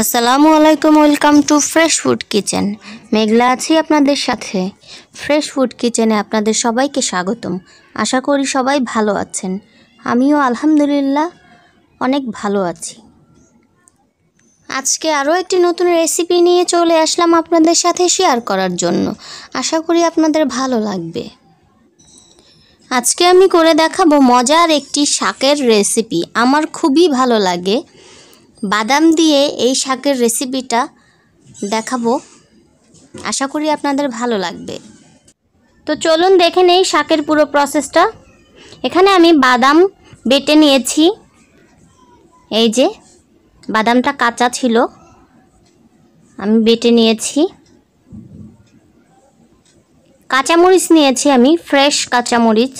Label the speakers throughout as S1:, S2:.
S1: আসসালামু আলাইকুম welcome to fresh food kitchen Meghla আছি আপনাদের সাথে ফ্রেশ ফুড কিচেনে আপনাদের সবাইকে স্বাগতম আশা করি সবাই ভালো আছেন আমিও আলহামদুলিল্লাহ অনেক ভালো আছি আজকে আরও একটি নতুন রেসিপি নিয়ে চলে আসলাম আপনাদের সাথে শেয়ার করার জন্য আশা করি আপনাদের ভালো লাগবে আজকে আমি করে দেখাবো মজার একটি শাকের রেসিপি আমার খুবই ভালো লাগে বাদাম দিয়ে এই শাকের রেসিপিটা দেখাবো আশা করি আপনাদের ভালো লাগবে তো চলুন দেখে নেই শাকের পুরো প্রসেসটা এখানে আমি বাদাম বেটে নিয়েছি এই যে বাদামটা কাঁচা ছিল আমি বেটে নিয়েছি কাঁচামরিচ নিয়েছি আমি ফ্রেশ কাঁচামরিচ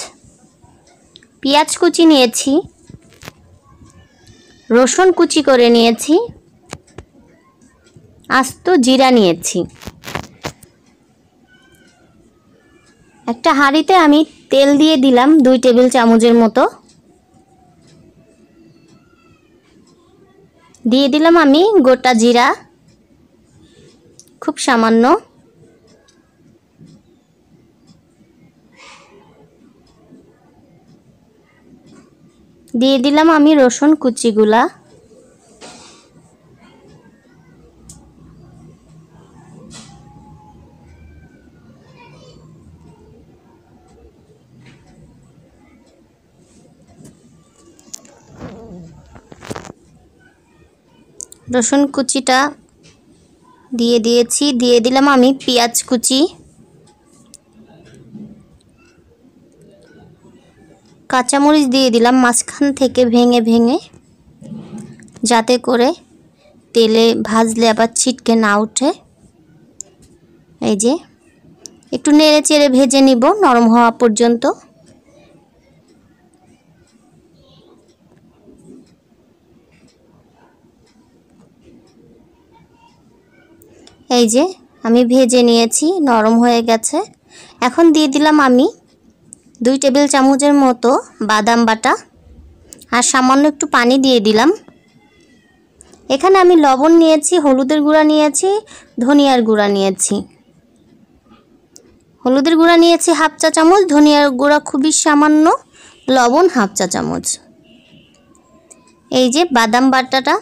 S1: পেঁয়াজ কুচি নিয়েছি রসুন কুচি করে নিয়েছি আস্ত জিরা নিয়েছি একটা হাঁড়িতে আমি তেল দিয়ে দিলাম দুই টেবিল চামচের মতো দিয়ে দিলাম আমি গোটা জিরা খুব সামান্য দিয়ে দিলাম আমি রসুন কুচিগুলা রসুন কুচিটা দিয়ে দিয়েছি দিয়ে দিলাম আমি পেঁয়াজ কুচি কাঁচামরিচ দিয়ে দিলাম মাঝখান থেকে ভেঙে ভেঙে যাতে করে তেলে ভাজলে আবার ছিটকে না উঠে এই যে একটু নেড়ে চেড়ে ভেজে নিব নরম হওয়া পর্যন্ত এই যে আমি ভেজে নিয়েছি নরম হয়ে গেছে এখন দিয়ে দিলাম আমি দুই টেবিল চামচের মতো বাদাম বাটা আর সামান্য একটু পানি দিয়ে দিলাম এখানে আমি লবণ নিয়েছি হলুদের গুঁড়া নিয়েছি ধনিয়ার গুঁড়া নিয়েছি হলুদের গুঁড়া নিয়েছি হাফ চা চামচ ধনিয়ার গুঁড়া খুবই সামান্য লবণ হাফ চা চামচ এই যে বাদাম বাটাটা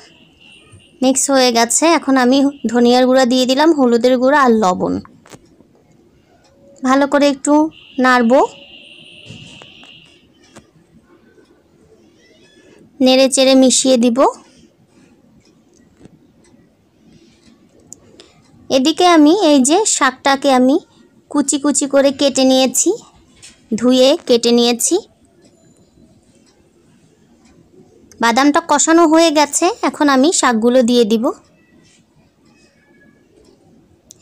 S1: মিক্স হয়ে গেছে এখন আমি ধনিয়ার গুঁড়া দিয়ে দিলাম হলুদের গুঁড়া আর লবণ ভালো করে একটু নাড়বো নেড়ে চেড়ে মিশিয়ে দিব এদিকে আমি এই যে শাকটাকে আমি কুচি কুচি করে কেটে নিয়েছি ধুয়ে কেটে নিয়েছি বাদামটা কষানো হয়ে গেছে এখন আমি শাকগুলো দিয়ে দিব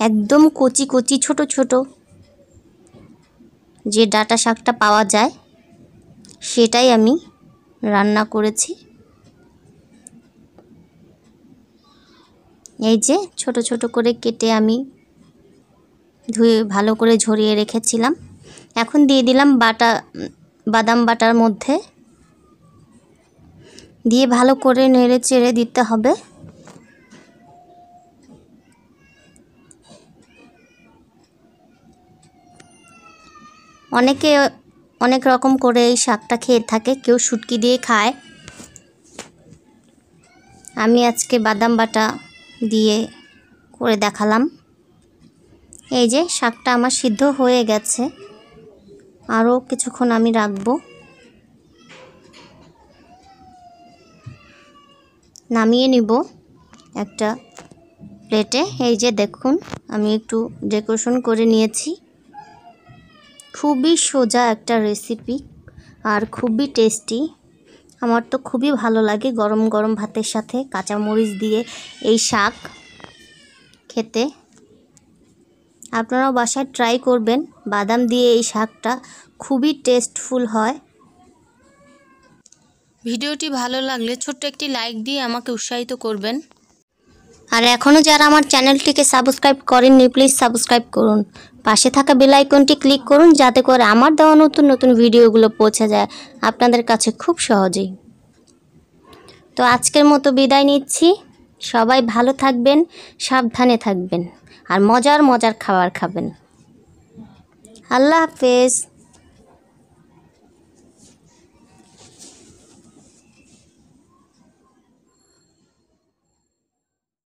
S1: একদম কচি কুচি ছোট ছোট যে ডাটা শাকটা পাওয়া যায় সেটাই আমি রান্না করেছি এই যে ছোট ছোট করে কেটে আমি ধুয়ে ভালো করে ঝরিয়ে রেখেছিলাম এখন দিয়ে দিলাম বাটা বাদাম বাটার মধ্যে দিয়ে ভালো করে নেড়ে চেড়ে দিতে হবে অনেকে অনেক রকম করে এই শাকটা খেয়ে থাকে কেউ শুটকি দিয়ে খায় আমি আজকে বাদাম বাটা দিয়ে করে দেখালাম এই যে শাকটা আমার সিদ্ধ হয়ে গেছে আরও কিছুক্ষণ আমি রাখবো নামিয়ে নিব একটা প্লেটে এই যে দেখুন আমি একটু ডেকোরেশন করে নিয়েছি খুবই সোজা একটা রেসিপি আর খুবই টেস্টি আমার তো খুবই ভালো লাগে গরম গরম ভাতের সাথে কাঁচামরিচ দিয়ে এই শাক খেতে আপনারাও বাসায় ট্রাই করবেন বাদাম দিয়ে এই শাকটা খুবই টেস্টফুল হয় ভিডিওটি ভালো লাগলে ছোট্ট একটি লাইক দিয়ে আমাকে উৎসাহিত করবেন আর এখনও যারা আমার চ্যানেলটিকে সাবস্ক্রাইব করেননি প্লিজ সাবস্ক্রাইব করুন পাশে থাকা বেল আইকনটি ক্লিক করুন যাতে করে আমার দেওয়া নতুন নতুন ভিডিওগুলো পৌঁছে যায় আপনাদের কাছে খুব সহজেই তো আজকের মতো বিদায় নিচ্ছি সবাই ভালো থাকবেন সাবধানে থাকবেন আর মজার মজার খাবার খাবেন আল্লাহ হাফেজ